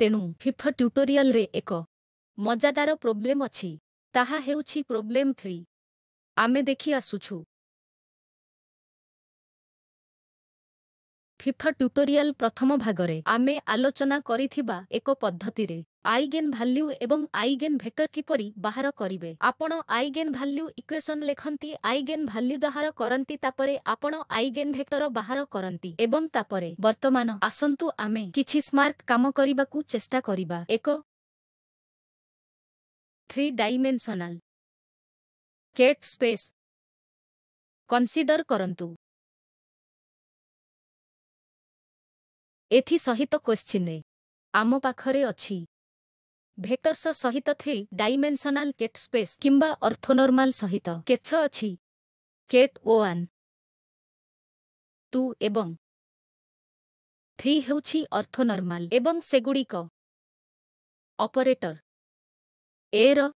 ତେଣୁ ଫିଫ ଟ୍ୟୁଟୋରିଆଲରେ ଏକ ମଜାଦାର ପ୍ରୋବ୍ଲେମ୍ ଅଛି ତାହା ହେଉଛି ପ୍ରୋବ୍ଲେମ୍ ଥ୍ରୀ ଆମେ ଦେଖି ଆସୁଛୁ ଫିଫ ଟ୍ୟୁଟୋରିଆଲ ପ୍ରଥମ ଭାଗରେ ଆମେ ଆଲୋଚନା କରିଥିବା ଏକ ପଦ୍ଧତିରେ ଆଇଗେନ୍ ଭାଲ୍ୟୁ ଏବଂ ଆଇଗେନ୍ ଭେକ୍ଟର କିପରି ବାହାର କରିବେ ଆପଣ ଆଇଗେନ୍ ଭାଲ୍ୟୁ ଇକ୍ୱେସନ୍ ଲେଖନ୍ତି ଆଇଗେନ୍ ଭାଲ୍ୟୁ ବାହାର କରନ୍ତି ତାପରେ ଆପଣ ଆଇଗେନ୍ ଭେକ୍ଟର ବାହାର କରନ୍ତି ଏବଂ ତାପରେ ବର୍ତ୍ତମାନ ଆସନ୍ତୁ ଆମେ କିଛି ସ୍ମାର୍ଟ କାମ କରିବାକୁ ଚେଷ୍ଟା କରିବା ଏକ three dimensional ket space consider করন্তু এথি সহিত কোশ্চিনে আম পাখরে অছি ଭେକର୍ସ ସହିତ ଥ୍ରୀ ଡାଇମେନ୍ସନାଲ୍ କେଟ୍ ସ୍ପେସ୍ କିମ୍ବା ଅର୍ଥୋନର୍ମାଲ୍ ସହିତ କେଛ ଅଛି କେଟ୍ ଓୱାନ୍ ଟୁ ଏବଂ ଥ୍ରୀ ହେଉଛି ଅର୍ଥୋନର୍ମାଲ୍ ଏବଂ ସେଗୁଡ଼ିକ ଅପରେଟର ଏର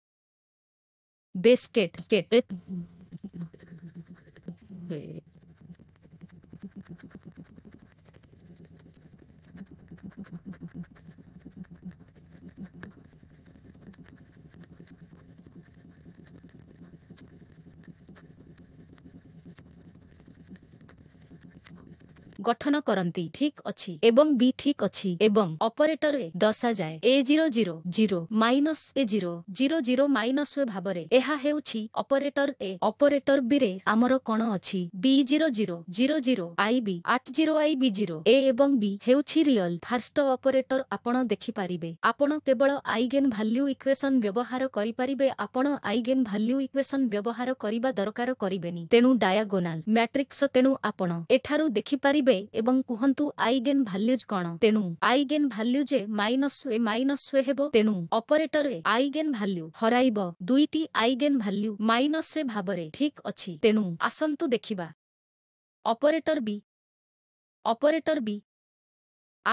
ବେସ୍କେଟ୍ କେଟ୍ ଏ ଗଠନ କରନ୍ତି ଠିକ୍ ଅଛି ଏବଂ ବି ଠିକ୍ ଅଛି ଏବଂ ଅପରେଟରରେ ଦର୍ଶାଯାଏ A zero zero zero minus A zero zero zero minus A ଭାବରେ ଏହା ହେଉଛି ଅପରେଟର ଏ ଅପରେଟର ବି ରେ ଆମର କଣ ଅଛି B zero zero zero zero I B ଆଠ zero I B zero A ଏବଂ ବି ହେଉଛି ରିଅଲ ଫାର୍ଷ୍ଟ ଅପରେଟର ଆପଣ ଦେଖିପାରିବେ ଆପଣ କେବଳ ଆଇଗେନ୍ ଭାଲ୍ୟୁ ଇକ୍ୱେସନ୍ ବ୍ୟବହାର କରିପାରିବେ ଆପଣ ଆଇଗେନ୍ ଭାଲ୍ୟୁ ଇକ୍ୱେସନ୍ ବ୍ୟବହାର କରିବା ଦରକାର କରିବେନି ତେଣୁ ଡାୟାଗୋନାଲ ମ୍ୟାଟ୍ରିକ୍ସ ତେଣୁ ଆପଣ ଏଠାରୁ ଦେଖିପାରିବେ କେବେ ଏବଂ କୁହନ୍ତୁ ଆଇଗେନ୍ ଭାଲ୍ୟୁଜ୍ କ'ଣ ତେଣୁ eigen values A minus A minus A ହେବ ତେଣୁ ଅପରେଟର ଏ ଆଇଗେନ୍ ଭାଲ୍ୟୁ ହରାଇବ ଦୁଇଟି ଆଇଗେନ୍ ଭାଲ୍ୟୁ ମାଇନସ୍ ଏ ଭାବରେ ଠିକ୍ ଅଛି ତେଣୁ ଆସନ୍ତୁ ଦେଖିବା ଅପରେଟର ବି ଅପରେଟର ବି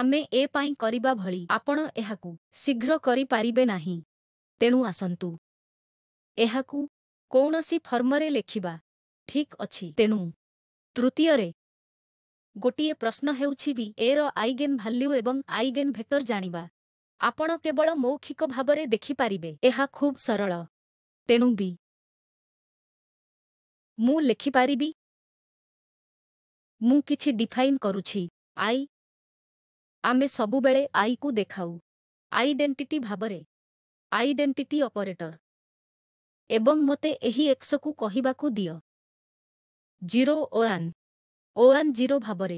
ଆମେ ଏ ପାଇଁ କରିବା ଭଳି ଆପଣ ଏହାକୁ ଶୀଘ୍ର କରିପାରିବେ ନାହିଁ ତେଣୁ ଆସନ୍ତୁ ଏହାକୁ କୌଣସି ଫର୍ମରେ ଲେଖିବା ଠିକ୍ ଅଛି ତେଣୁ ତୃତୀୟରେ ଗୋଟିଏ ପ୍ରଶ୍ନ ହେଉଛି ବି ଏର ଆଇଗେନ୍ ଭାଲ୍ୟୁ ଏବଂ ଆଇଗେନ୍ ଭେକ୍ଟର ଜାଣିବା ଆପଣ କେବଳ ମୌଖିକ ଭାବରେ ଦେଖିପାରିବେ ଏହା ଖୁବ୍ ସରଳ ତେଣୁ ବି ମୁଁ ଲେଖିପାରିବି ମୁଁ କିଛି ଡିଫାଇନ୍ କରୁଛି ଆଇ ଆମେ ସବୁବେଳେ ଆଇକୁ ଦେଖାଉ ଆଇଡେଣ୍ଟିଟି ଭାବରେ ଆଇଡେଣ୍ଟିଟି ଅପରେଟର ଏବଂ ମୋତେ ଏହି ଏକ୍ସକୁ କହିବାକୁ ଦିଅ ଜିରୋ ଓରାନ୍ ଓୱାନ୍ ଜିରୋ ଭାବରେ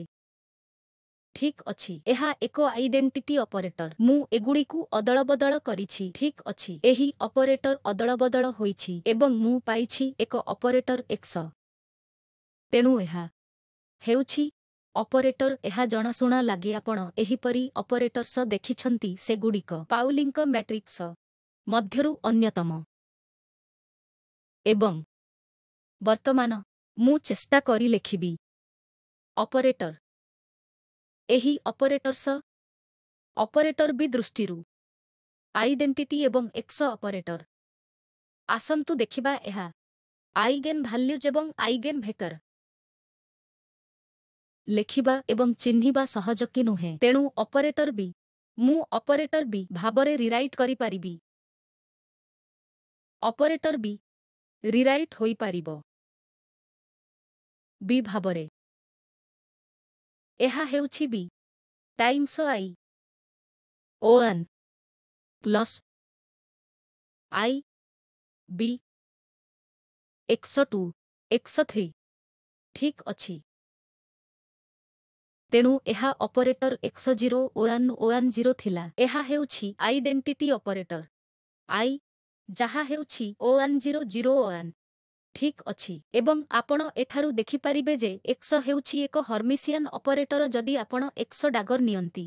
ଠିକ୍ ଅଛି ଏହା ଏକ ଆଇଡେଣ୍ଟିଟି ଅପରେଟର ମୁଁ ଏଗୁଡ଼ିକୁ ଅଦଳବଦଳ କରିଛି ଠିକ୍ ଅଛି ଏହି ଅପରେଟର ଅଦଳବଦଳ ହୋଇଛି ଏବଂ ମୁଁ ପାଇଛି ଏକ ଅପରେଟର ଏକ୍ସ ତେଣୁ ଏହା ହେଉଛି ଅପରେଟର ଏହା ଜଣାଶୁଣା ଲାଗେ ଆପଣ ଏହିପରି ଅପରେଟର୍ସ ଦେଖିଛନ୍ତି ସେଗୁଡ଼ିକ ପାଉଲିଙ୍କ ମ୍ୟାଟ୍ରିକ୍ସ ମଧ୍ୟରୁ ଅନ୍ୟତମ ଏବଂ ବର୍ତ୍ତମାନ ମୁଁ ଚେଷ୍ଟା କରି ଲେଖିବି অপরেটর এই অপরেটরস অপরেটর বি দৃষ্টি আইডেটি এবং এক্স অপরেটর আসন্তু দেখিবা এহা আইগেন ভ্যালুজ এবং আইগেন ভেকর লেখিবা এবং চিহ্নিবা সহজ কি নুহে তেণু অপরেটর বি মু অপরেটর বি ভাবরে রিরাইট করি পারিবি অপরেটর বি রিরাইট হয়ে পারিব ଏହା ହେଉଛି B times I on plus I B ଏକଶହ ଟୁ ଏକଶହ ଥ୍ରୀ ଠିକ୍ ଅଛି ତେଣୁ ଏହା ଅପରେଟର ଏକଶହ ଜିରୋ ଓୱାନ୍ ଓୱାନ୍ ଜିରୋ ଥିଲା ଏହା ହେଉଛି ଆଇଡେଣ୍ଟିଟି ଅପରେଟର ଆଇ ଯାହା ହେଉଛି ଓୱାନ୍ ଜିରୋ ଜିରୋ ଓୱାନ୍ ଠିକ୍ ଅଛି ଏବଂ ଆପଣ ଏଠାରୁ ଦେଖିପାରିବେ ଯେ ଏକ୍ସ ହେଉଛି ଏକ ହର୍ମିସିଆନ୍ ଅପରେଟର ଯଦି ଆପଣ ଏକ୍ସ ଡାଗର ନିଅନ୍ତି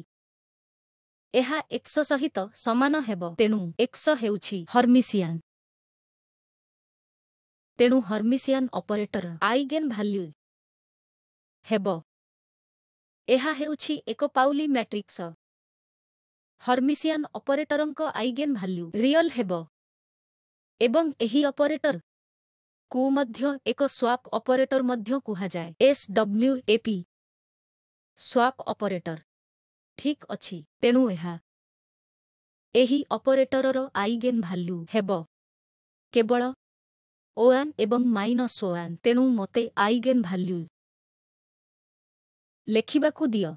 ଏହା ଏକ୍ସ ସହିତ ସମାନ ହେବ ତେଣୁ ଏକ୍ସ ହେଉଛି ହର୍ମିସିଆନ୍ ତେଣୁ ହର୍ମିସିଆନ୍ ଅପରେଟର ଆଇଗେନ୍ ଭାଲ୍ୟୁ ହେବ ଏହା ହେଉଛି ଏକ ପାଉଲି ମ୍ୟାଟ୍ରିକ୍ସ ହର୍ମିସିଆନ୍ ଅପରେଟରଙ୍କ ଆଇଗେନ୍ ଭାଲ୍ୟୁ ରିଅଲ୍ ହେବ ଏବଂ ଏହି ଅପରେଟର କୁ ମଧ୍ୟ ଏକ ସ୍ୱାପ୍ ଅପରେଟର ମଧ୍ୟ କୁହାଯାଏ ଏସ୍ଡବ୍ଲ୍ୟୁ ଏପି ସ୍ୱାପ୍ ଅପରେଟର ଠିକ୍ ଅଛି ତେଣୁ ଏହା ଏହି ଅପରେଟରର ଆଇଗେନ୍ ଭାଲ୍ୟୁ ହେବ କେବଳ ଓୱାନ୍ ଏବଂ ମାଇନସ୍ ଓଆନ୍ ତେଣୁ ମୋତେ ଆଇଗେନ୍ ଭାଲ୍ୟୁ ଲେଖିବାକୁ ଦିଅ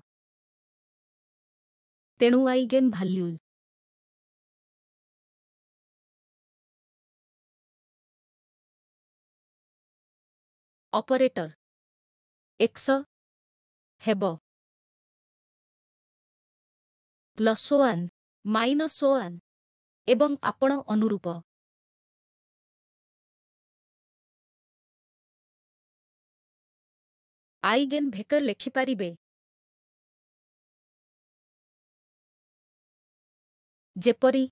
ତେଣୁ ଆଇଗେନ୍ ଭାଲ୍ୟୁ ଅପରେଟର ଏକ୍ସ ହେବ ପ୍ଲସ୍ ୱାନ୍ ମାଇନସ୍ ୱାନ୍ ଏବଂ ଆପଣ ଅନୁରୂପ ଆଇଗେନ୍ ଭେକର ଲେଖିପାରିବେ ଯେପରି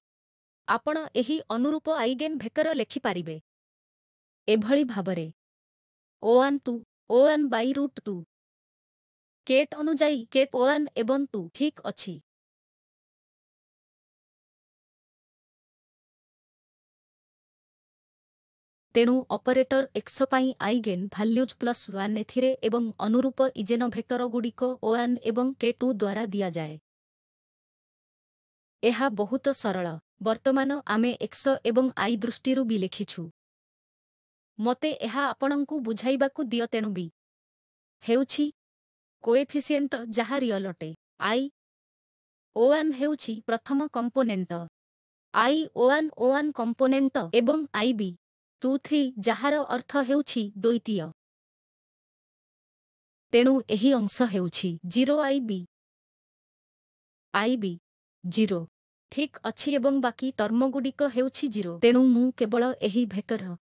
ଆପଣ ଏହି ଅନୁରୂପ ଆଇଗେନ୍ ଭେକର ଲେଖିପାରିବେ ଏଭଳି ଭାବରେ one two one by root two ket অনুযায়ী কেট ওয়ান এবং টু ঠিক অছি তেণু operator X eigen values plus one এথিরে এবং অনুরূপ ইজেন ভেক্টরগুড়িক ওয়ান এবং কে টু দ্বারা দিয়া যায় এহা বহুত সরল বর্তমান আমি এক্স এবং আই দৃষ্টি বি লিখিছু ମୋତେ ଏହା ଆପଣଙ୍କୁ ବୁଝାଇବାକୁ ଦିଅ ତେଣୁ ବି ହେଉଛି କୋଏଫିସିଏଣ୍ଟ ଯାହା ରିଅଲ ଅଟେ ଆଇ ଓ ୱାନ୍ ହେଉଛି ପ୍ରଥମ component I O one O one component ଏବଂ ଆଇ ବି ଟୁ ଥ୍ରୀ ଯାହାର ଅର୍ଥ ହେଉଛି ଦ୍ୱିତୀୟ ତେଣୁ ଏହି ଅଂଶ ହେଉଛି zero I B I B zero ଠିକ୍ ଅଛି ଏବଂ ବାକି ଟର୍ମଗୁଡ଼ିକ ହେଉଛି ଜିରୋ ତେଣୁ ମୁଁ କେବଳ ଏହି ଭେତର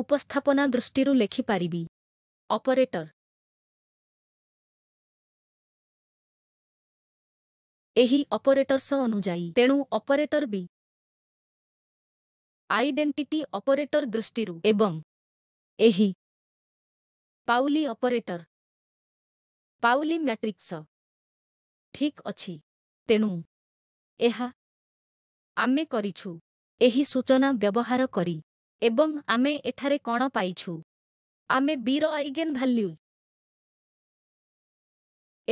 ଉପସ୍ଥାପନା ଦୃଷ୍ଟିରୁ ଲେଖିପାରିବି ଅପରେଟର ଏହି ଅପରେଟର୍ସ ଅନୁଯାୟୀ ତେଣୁ ଅପରେଟର ବି ଆଇଡେଣ୍ଟିଟି ଅପରେଟର ଦୃଷ୍ଟିରୁ ଏବଂ ଏହି ପାଉଲି ଅପରେଟର ପାଉଲି ମ୍ୟାଟ୍ରିକ୍ସ ଠିକ୍ ଅଛି ତେଣୁ ଏହା ଆମେ କରିଛୁ ଏହି ସୂଚନା ବ୍ୟବହାର କରି ଏବଂ ଆମେ ଏଠାରେ କ'ଣ ପାଇଛୁ ଆମେ ବିର ଆଇଗେନ୍ ଭାଲ୍ୟୁ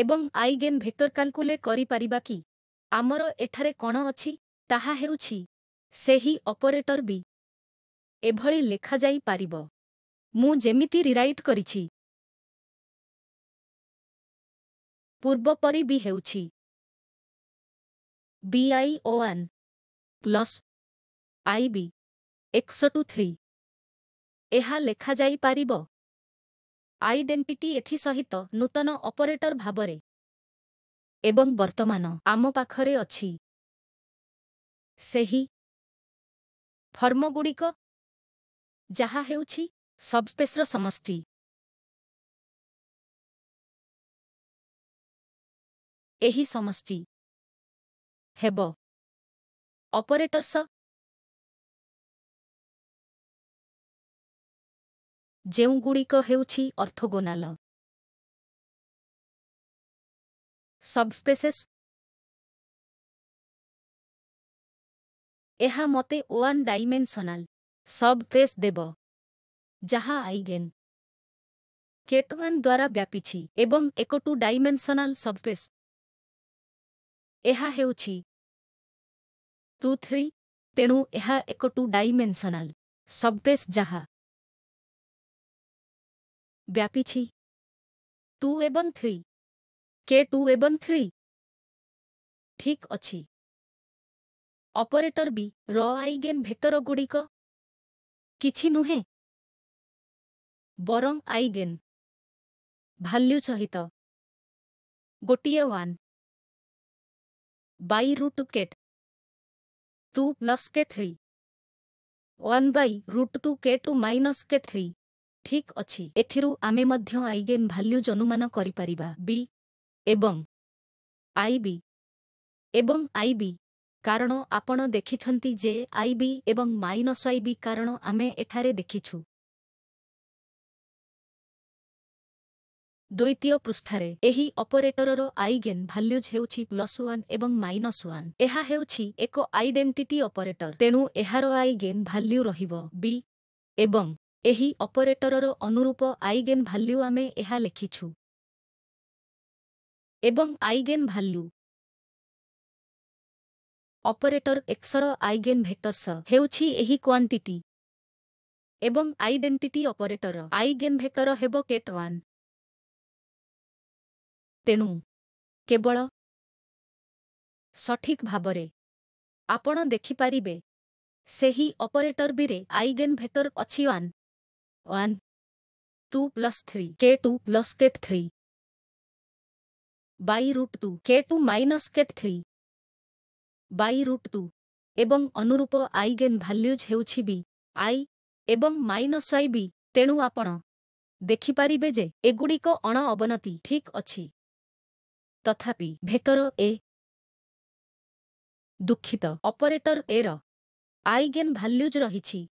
ଏବଂ ଆଇଗେନ୍ ଭେକ୍ଟର କାଲକୁଲେଟ୍ କରିପାରିବା କି ଆମର ଏଠାରେ କ'ଣ ଅଛି ତାହା ହେଉଛି ସେହି ଅପରେଟର ବି ଏଭଳି ଲେଖାଯାଇପାରିବ ମୁଁ ଯେମିତି ରିରାଇଟ୍ କରିଛି ପୂର୍ବପରି ବି ହେଉଛି B I O on plus I B ଏକଷଠୁ ଥ୍ରୀ ଏହା ଲେଖାଯାଇପାରିବ ଆଇଡେଣ୍ଟିଟି ଏଥିସହିତ ନୂତନ ଅପରେଟର ଭାବରେ ଏବଂ ବର୍ତ୍ତମାନ ଆମ ପାଖରେ ଅଛି ସେହି ଫର୍ମଗୁଡ଼ିକ ଯାହା ହେଉଛି ସବସ୍ପେସ୍ର ସମଷ୍ଟି ଏହି ସମଷ୍ଟି ହେବ ଅପରେଟର୍ସ ଯେଉଁଗୁଡ଼ିକ ହେଉଛି ଅର୍ଥୋଗୋନାଲ ସବ୍ସ୍ପେସେସ୍ ଏହା ମୋତେ ୱାନ୍ ଡାଇମେନ୍ସନାଲ୍ ସବ୍ସ୍ପେସ୍ ଦେବ ଯାହା ଆଇଗେନ୍ କେଟୱାନ୍ ଦ୍ୱାରା ବ୍ୟାପିଛି ଏବଂ ଏକ ଟୁ ଡାଇମେନ୍ସନାଲ୍ ସବ୍ସ୍ପେସ୍ ଏହା ହେଉଛି ଟୁ ଥ୍ରୀ ତେଣୁ ଏହା ଏକ ଟୁ ଡାଇମେନ୍ସନାଲ୍ ସବ୍ସ୍ପେସ୍ ଯାହା ବ୍ୟାପିଛି ଟୁ ଏବଂ ଥ୍ରୀ କେ ଟୁ ଏବଂ ଥ୍ରୀ ଠିକ୍ ଅଛି ଅପରେଟର ବି ର ଆଇଗେନ୍ ଭେତରଗୁଡ଼ିକ କିଛି ନୁହେଁ ବରଂ ଆଇଗେନ୍ ଭାଲ୍ୟୁ ସହିତ ଗୋଟିଏ one by root ket two plus K three one by root two K two minus K three ଠିକ୍ ଅଛି ଏଥିରୁ ଆମେ ମଧ୍ୟ ଆଇଗେନ୍ ଭାଲ୍ୟୁଜ୍ ଅନୁମାନ କରିପାରିବା ବି ଏବଂ ଆଇବି ଏବଂ ଆଇବି କାରଣ ଆପଣ ଦେଖିଛନ୍ତି ଯେ ଆଇବି ଏବଂ ମାଇନସ୍ ଆଇବି କାରଣ ଆମେ ଏଠାରେ ଦେଖିଛୁ ଦ୍ୱିତୀୟ ପୃଷ୍ଠାରେ ଏହି ଅପରେଟରର ଆଇଗେନ୍ ଭାଲ୍ୟୁଜ୍ ହେଉଛି ପ୍ଲସ୍ ୱାନ୍ ଏବଂ ମାଇନସ୍ ୱାନ୍ ଏହା ହେଉଛି ଏକ ଆଇଡେଣ୍ଟିଟି ଅପରେଟର ତେଣୁ ଏହାର ଆଇଗେନ୍ ଭାଲ୍ୟୁ ରହିବ ବି ଏବଂ ଏହି ଅପରେଟରର ଅନୁରୂପ ଆଇଗେନ୍ ଭାଲ୍ୟୁ ଆମେ ଏହା ଲେଖିଛୁ ଏବଂ ଆଇଗେନ୍ ଭାଲ୍ୟୁ ଅପରେଟର ଏକ୍ସର ଆଇଗେନ୍ ଭେକ୍ଟର୍ସ ହେଉଛି ଏହି କ୍ୱାଣ୍ଟିଟି ଏବଂ ଆଇଡେଣ୍ଟିଟି ଅପରେଟର ଆଇଗେନ୍ ଭେକ୍ଟର ହେବ କେଟ୍ ୱାନ୍ ତେଣୁ କେବଳ ସଠିକ୍ ଭାବରେ ଆପଣ ଦେଖିପାରିବେ ସେହି ଅପରେଟର ବିରେ ଆଇଗେନ୍ ଭେକ୍ଟର ଅଛି one 1 2 plus 3 k 2 plus k 3 by root 2 k 2 minus k 3 by root 2 ଏବଂ ଅନୁରୂପ ଆଇଗେନ୍ ଭାଲ୍ୟୁଜ୍ ହେଉଛି ବି ଆଇ ଏବଂ ମାଇନସ୍ ୱାଇ ବି ତେଣୁ ଆପଣ ଦେଖିପାରିବେ ଯେ ଏଗୁଡ଼ିକ ଅଣ ଅବନତି ଠିକ୍ ଅଛି ତଥାପି ଭେତର ଏ ଦୁଃଖିତ ଅପରେଟର ଏର ଆଇଗେନ୍ ଭାଲ୍ୟୁଜ୍ ରହିଛି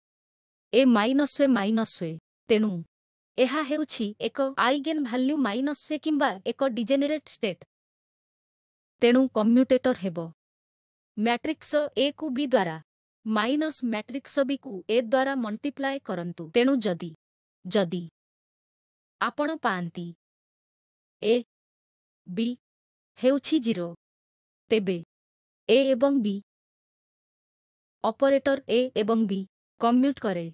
ଏ ମାଇନସ୍ ୱେ ମାଇନସ୍ ୱେ ତେଣୁ ଏହା ହେଉଛି ଏକ ଆଇଗେନ୍ ଭାଲ୍ୟୁ ମାଇନସ୍ କିମ୍ବା ଏକ ଡିଜେନେରେଟ୍ ଷ୍ଟେଟ୍ ତେଣୁ କମ୍ୟୁଟେଟର୍ ହେବ ମ୍ୟାଟ୍ରିକ୍ସ ଏ କୁ ବି ଦ୍ୱାରା ମାଇନସ୍ ମ୍ୟାଟ୍ରିକ୍ସ ବିକୁ ଏ ଦ୍ୱାରା ମଲ୍ଟିପ୍ଲାଏ କରନ୍ତୁ ତେଣୁ ଯଦି ଯଦି ଆପଣ ପାଆନ୍ତି ଏ ବି ହେଉଛି ଜିରୋ ତେବେ ଏ ଏବଂ ବି ଅପରେଟର ଏ ଏବଂ ବି କମ୍ୟୁଟ୍ କରେ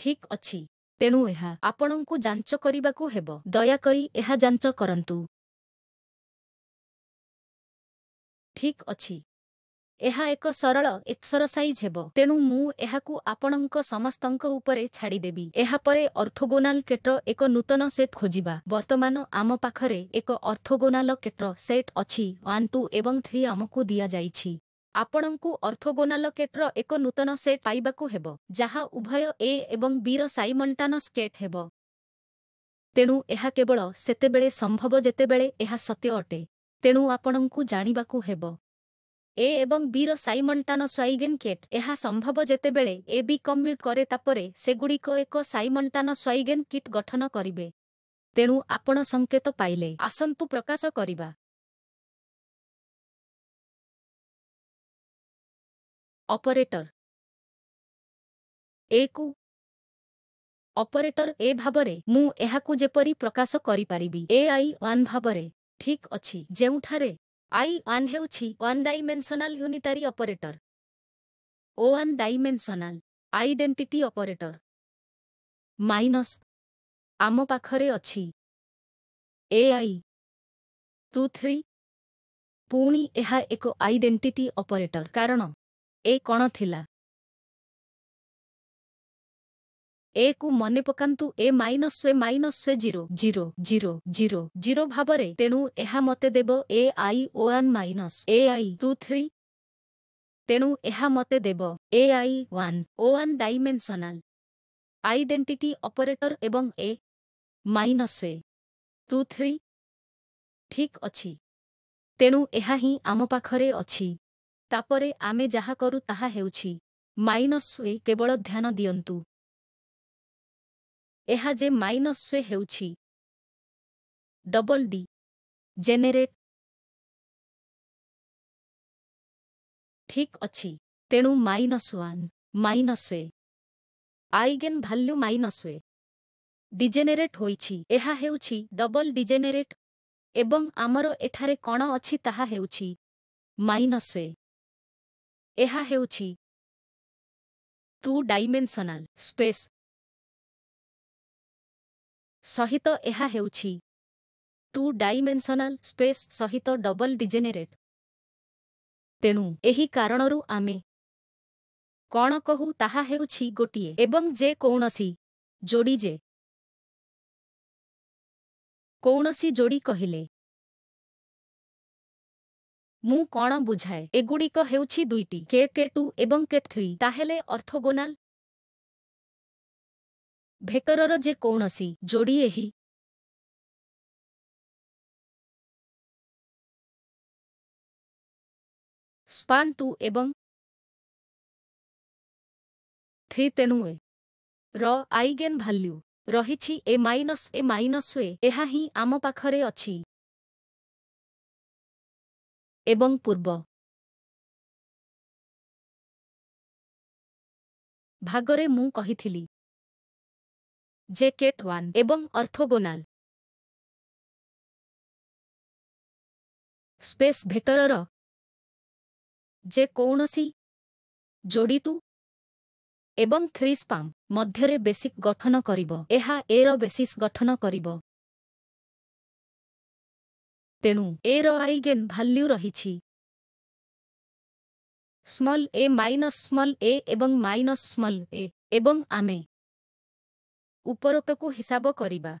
ଠିକ୍ ଅଛି ତେଣୁ ଏହା ଆପଣଙ୍କୁ ଯାଞ୍ଚ କରିବାକୁ ହେବ ଦୟାକରି ଏହା ଯାଞ୍ଚ କରନ୍ତୁ ଠିକ୍ ଅଛି ଏହା ଏକ ସରଳ ଏକ୍ସରସାଇଜ୍ ହେବ ତେଣୁ ମୁଁ ଏହାକୁ ଆପଣଙ୍କ ସମସ୍ତଙ୍କ ଉପରେ ଛାଡ଼ିଦେବି ଏହାପରେ ଅର୍ଥୋଗୋନାଲ କେଟ୍ର ଏକ ନୂତନ ସେଟ୍ ଖୋଜିବା ବର୍ତ୍ତମାନ ଆମ ପାଖରେ ଏକ ଅର୍ଥୋଗୋନାଲ କେଟ୍ର ସେଟ୍ ଅଛି ୱାନ୍ ଟୁ ଏବଂ ଥ୍ରୀ ଆମକୁ ଦିଆଯାଇଛି ଆପଣଙ୍କୁ ଅର୍ଥୋଗୋନାଲ କେଟ୍ର ଏକ ନୂତନ ସେଟ୍ ପାଇବାକୁ ହେବ ଯାହା ଉଭୟ ଏ ଏବଂ ବିର ସାଇମଣ୍ଟାନ ସ୍କେଟ୍ ହେବ ତେଣୁ ଏହା କେବଳ ସେତେବେଳେ ସମ୍ଭବ ଯେତେବେଳେ ଏହା ସତ୍ୟ ଅଟେ ତେଣୁ ଆପଣଙ୍କୁ ଜାଣିବାକୁ ହେବ ଏ ଏବଂ ବିର ସାଇମଣ୍ଟାନ ସ୍ୱାଇଗେନ୍ କେଟ୍ ଏହା ସମ୍ଭବ ଯେତେବେଳେ ଏ ବି କମ୍ୟୁଟ୍ କରେ ତାପରେ ସେଗୁଡ଼ିକ ଏକ ସାଇମଣ୍ଟାନ ସ୍ୱାଇଗେନ୍ କିଟ୍ ଗଠନ କରିବେ ତେଣୁ ଆପଣ ସଙ୍କେତ ପାଇଲେ ଆସନ୍ତୁ ପ୍ରକାଶ କରିବା ଅପରେଟର ଏକୁ ଅପରେଟର ଏ ଭାବରେ ମୁଁ ଏହାକୁ ଯେପରି ପ୍ରକାଶ କରିପାରିବି ଏ ଆଇ ୱାନ୍ ଭାବରେ ଠିକ୍ ଅଛି ଯେଉଁଠାରେ ଆଇ ୱାନ୍ ହେଉଛି one dimensional unitary operator O one dimensional identity operator minus ଆମ ପାଖରେ ଅଛି ଏ ଆଇ ଟୁ ଥ୍ରୀ ପୁଣି ଏହା ଏକ ଆଇଡେଣ୍ଟିଟି ଅପରେଟର କାରଣ ଏ କ'ଣ ଥିଲା? ଏକୁ ମନେ ପକାନ୍ତୁ ଏ ମାଇନସ୍ ୱେ ମାଇନସ୍ ୱେ zero zero zero zero zero ଭାବରେ ତେଣୁ ଏହା ମୋତେ ଦେବ A I one minus A I two three ତେଣୁ ଏହା ମୋତେ ଦେବ A I one O one dimensional identity operator ଏବଂ ଏ ମାଇନସ୍ ୱେ ଟୁ ଥ୍ରୀ ଠିକ୍ ଅଛି ତେଣୁ ଏହା ହିଁ ଆମ ପାଖରେ ଅଛି ତାପରେ ଆମେ ଯାହା କରୁ ତାହା ହେଉଛି ମାଇନସ୍ ୱେ କେବଳ ଧ୍ୟାନ ଦିଅନ୍ତୁ ଏହା ଯେ ମାଇନସ୍ ୱେ ହେଉଛି ଡବଲ୍ ଡି ଜେନେରେଟ୍ ଠିକ୍ ଅଛି ତେଣୁ ମାଇନସ୍ ୱାନ୍ ମାଇନସ୍ ୱେ ଆଇଗେନ୍ ଭାଲ୍ୟୁ ମାଇନସ୍ ୱେ ଡିଜେନେରେଟ୍ ହୋଇଛି ଏହା ହେଉଛି ଡବଲ୍ ଡିଜେନେରେଟ୍ ଏବଂ ଆମର ଏଠାରେ କ'ଣ ଅଛି ତାହା ହେଉଛି ମାଇନସ୍ ୱେ ଏହା ହେଉଛି ଟୁ ଡାଇମେନ୍ସନାଲ୍ ସ୍ପେସ୍ ସହିତ ଏହା ହେଉଛି ଟୁ ଡାଇମେନ୍ସନାଲ୍ ସ୍ପେସ୍ ସହିତ ଡବଲ୍ ଡିଜେନେରେଟ୍ ତେଣୁ ଏହି କାରଣରୁ ଆମେ କ'ଣ କହୁ ତାହା ହେଉଛି ଗୋଟିଏ ଏବଂ ଯେ କୌଣସି ଯୋଡ଼ି ଯେ କୌଣସି ଯୋଡ଼ି କହିଲେ ମୁଁ କ'ଣ ବୁଝାଏ ଏଗୁଡ଼ିକ ହେଉଛି ଦୁଇଟି କେ କେ ଟୁ ଏବଂ କେ ଥ୍ରୀ ତାହେଲେ ଅର୍ଥୋଗୋନାଲ୍ ଭେକ୍ଟରର ଯେ କୌଣସି ଯୋଡ଼ି ଏହି ସ୍ପାନ୍ ଟୁ ଏବଂ ଥ୍ରୀ ତେଣୁ ଏ ର ଆଇଗେନ୍ ଭାଲ୍ୟୁ ରହିଛି ଏ ମାଇନସ୍ ଏ ମାଇନସ୍ ଏ ଏହା ହିଁ ଆମ ପାଖରେ ଅଛି ଏବଂ ପୂର୍ବ ଭାଗରେ ମୁଁ କହିଥିଲି ଯେ କେଟ୍ ୱାନ୍ ଏବଂ ଅର୍ଥୋଗୋନାଲ୍ ସ୍ପେସ୍ ଭେଟରର ଯେ କୌଣସି ଯୋଡ଼ି ଟୁ ଏବଂ ଥ୍ରୀ ସ୍ପାମ୍ ମଧ୍ୟରେ ବେସିକ୍ ଗଠନ କରିବ ଏହା ଏର ବେସିସ୍ ଗଠନ କରିବ ତେଣୁ ଏ ର ଆଇଗେନ୍ ଭାଲ୍ୟୁ ରହିଛି small A minus small A ଏବଂ ମାଇନସ୍ ସ୍ମଲ୍ ଏ ଏବଂ ଆମେ ଉପରୋକ୍ତକୁ ହିସାବ କରିବା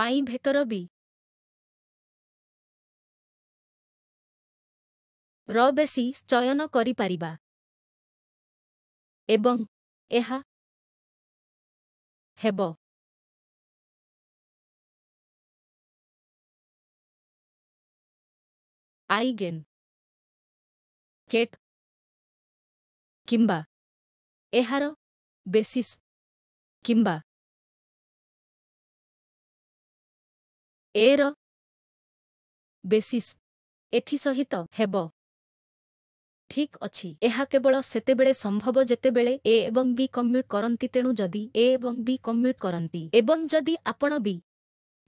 ପାଇଁ ଭେତର ବି ର ବେଶୀ ଚୟନ କରିପାରିବା ଏବଂ ଏହା ହେବ ଆଇଗେନ୍ କେଟ୍ କିମ୍ବା ଏହାର ବେସିସ୍ କିମ୍ବା ଏର ବେସିସ୍ ଏଥିସହିତ ହେବ ଠିକ୍ ଅଛି ଏହା କେବଳ ସେତେବେଳେ ସମ୍ଭବ ଯେତେବେଳେ ଏ ଏବଂ ବି କମ୍ୟୁଟ୍ କରନ୍ତି ତେଣୁ ଯଦି ଏ ଏବଂ ବି କମ୍ୟୁଟ୍ କରନ୍ତି ଏବଂ ଯଦି ଆପଣ ବି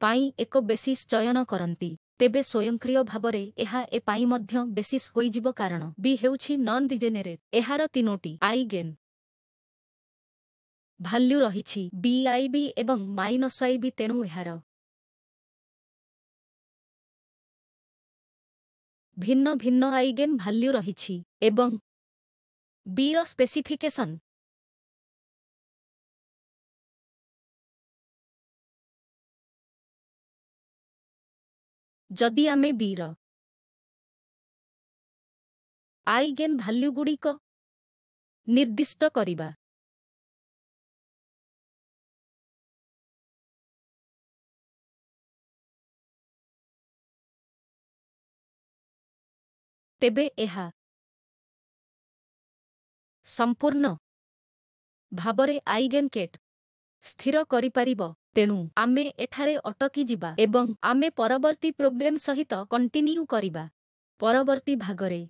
ପାଇଁ ଏକ ବେସିସ୍ ଚୟନ କରନ୍ତି ତେବେ ସ୍ୱୟଂକ୍ରିୟ ଭାବରେ ଏହା ଏ ପାଇଁ ମଧ୍ୟ ବେସିସ୍ ହୋଇଯିବ କାରଣ ବି ହେଉଛି ନନ୍ ରିଜେନେରେଟ୍ ଏହାର ତିନୋଟି ଆଇଗେନ୍ ଭାଲ୍ୟୁ ରହିଛି ବିଆଇବି ଏବଂ ମାଇନସ୍ ଆଇବି ତେଣୁ ଏହାର ଭିନ୍ନ ଭିନ୍ନ ଆଇଗେନ୍ ଭାଲ୍ୟୁ ରହିଛି ଏବଂ ବିର ସ୍ପେସିଫିକେସନ୍ ଯଦି ଆମେ ବିର ଆଇଗେନ୍ ଭାଲ୍ୟୁ ଗୁଡ଼ିକ ନିର୍ଦ୍ଦିଷ୍ଟ କରିବା ତେବେ ଏହା ସମ୍ପୂର୍ଣ୍ଣ ଭାବରେ ଆଇଗେନ୍ କେଟ୍ ସ୍ଥିର କରିପାରିବ ତେଣୁ ଆମେ ଏଠାରେ ଅଟକିଯିବା ଏବଂ ଆମେ ପରବର୍ତ୍ତୀ ପ୍ରୋବ୍ଲେମ୍ ସହିତ କଣ୍ଟିନ୍ୟୁ କରିବା ପରବର୍ତ୍ତୀ ଭାଗରେ